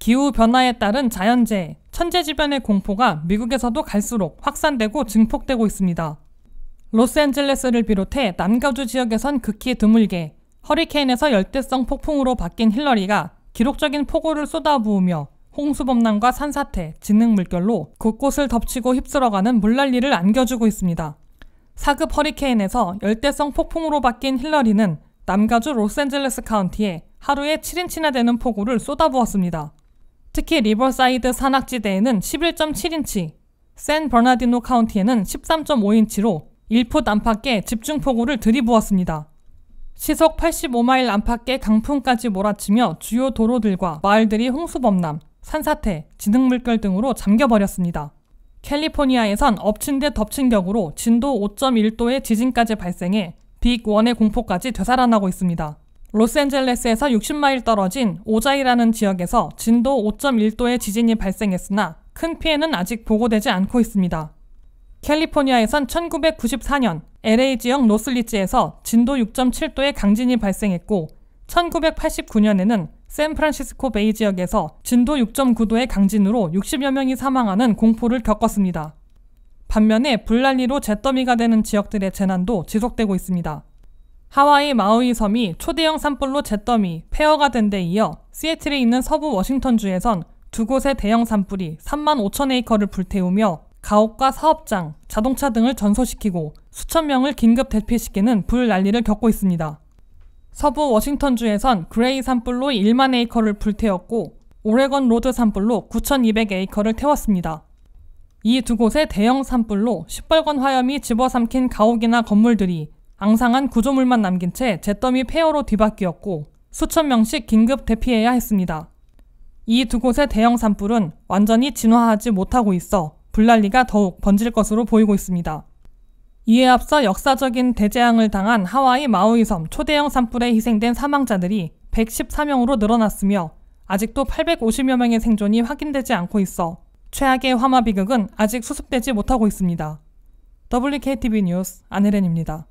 기후 변화에 따른 자연재해, 천재지변의 공포가 미국에서도 갈수록 확산되고 증폭되고 있습니다. 로스앤젤레스를 비롯해 남가주 지역에선 극히 드물게 허리케인에서 열대성 폭풍으로 바뀐 힐러리가 기록적인 폭우를 쏟아부으며 홍수범람과 산사태, 진흙 물결로 곳곳을 덮치고 휩쓸어가는 물난리를 안겨주고 있습니다. 4급 허리케인에서 열대성 폭풍으로 바뀐 힐러리는 남가주 로스앤젤레스 카운티에 하루에 7인치나 되는 폭우를 쏟아부었습니다. 특히 리버사이드 산악지대에는 11.7인치, 샌 버나디노 카운티에는 13.5인치로 1풋 안팎의 집중폭우를 들이부었습니다. 시속 85마일 안팎의 강풍까지 몰아치며 주요 도로들과 마을들이 홍수범람, 산사태, 진흙물결 등으로 잠겨버렸습니다. 캘리포니아에선 엎친 데 덮친 격으로 진도 5.1도의 지진까지 발생해 빅1의 공포까지 되살아나고 있습니다. 로스앤젤레스에서 60마일 떨어진 오자이라는 지역에서 진도 5.1도의 지진이 발생했으나 큰 피해는 아직 보고되지 않고 있습니다. 캘리포니아에선 1994년 LA 지역 로슬리치에서 진도 6.7도의 강진이 발생했고 1989년에는 샌프란시스코 베이 지역에서 진도 6.9도의 강진으로 60여 명이 사망하는 공포를 겪었습니다. 반면에 불난리로 잿더미가 되는 지역들의 재난도 지속되고 있습니다. 하와이 마우이 섬이 초대형 산불로 잿더미, 폐허가 된 데 이어 시애틀에 있는 서부 워싱턴주에선 두 곳의 대형 산불이 3만 5천 에이커를 불태우며 가옥과 사업장, 자동차 등을 전소시키고 수천 명을 긴급 대피시키는 불 난리를 겪고 있습니다. 서부 워싱턴주에선 그레이 산불로 1만 에이커를 불태웠고 오레건 로드 산불로 9,200 에이커를 태웠습니다. 이 두 곳의 대형 산불로 시뻘건 화염이 집어삼킨 가옥이나 건물들이 앙상한 구조물만 남긴 채 잿더미 폐허로 뒤바뀌었고 수천 명씩 긴급 대피해야 했습니다. 이 두 곳의 대형 산불은 완전히 진화하지 못하고 있어 불난리가 더욱 번질 것으로 보이고 있습니다. 이에 앞서 역사적인 대재앙을 당한 하와이 마우이섬 초대형 산불에 희생된 사망자들이 114명으로 늘어났으며 아직도 850여 명의 생존이 확인되지 않고 있어 최악의 화마 비극은 아직 수습되지 못하고 있습니다. WKTV 뉴스 안혜렌입니다.